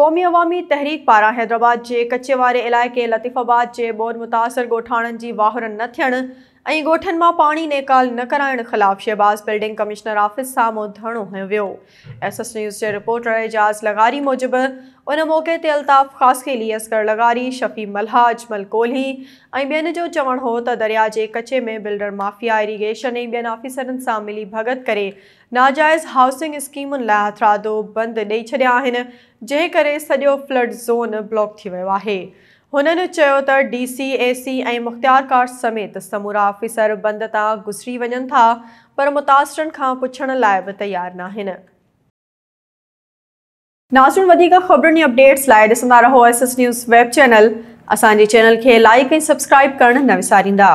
कौमी अवामी तहरीक पारा हैदराबाद के कच्चेवारे इलाके लतीफ़ाबाद के बोर मुतासर गोठान की वाहर न थियण गोठन में પાણી નેકાલ न કરાइण ख़िलाफ़ शहबाज़ बिल्डिंग कमिश्नर ऑफिस सामू धरणो हयो एस एस न्यूज़ के रिपोर्टर एजाज़ लगारी मूजिबि उन मौक़े से अल्ताफ़ ख़ासखेली असगर लगारी शफ़ी मलहाज मलकोली ऐं जो चवणु हो तो दरिया के कचे में बिल्डर माफ़िया इरीगेशन बन ऑफिसर से मिली भगत कर नाजायज हाउसिंग स्कीमुनि लाइ हथरादो बंदि ॾेई छॾिया आहिनि जंहिं फ्लड ज़ोन ब्लॉक थी वियो आहे हुननि चयो त डी सी ए सी ऐं मुख़्तियार कार समेत समूरा आफ़िसर बंदि तां गुज़री वञनि था पर मुतासिरनि खां पुछण लाइ बि तयारु न आहिनि वधीक ख़बरुनि अपडेट्स लाइ ॾिसंदा रहो S S news web channel असांजे चैनल खे लाइक ऐं सब्सक्राइब करणु न विसारींदा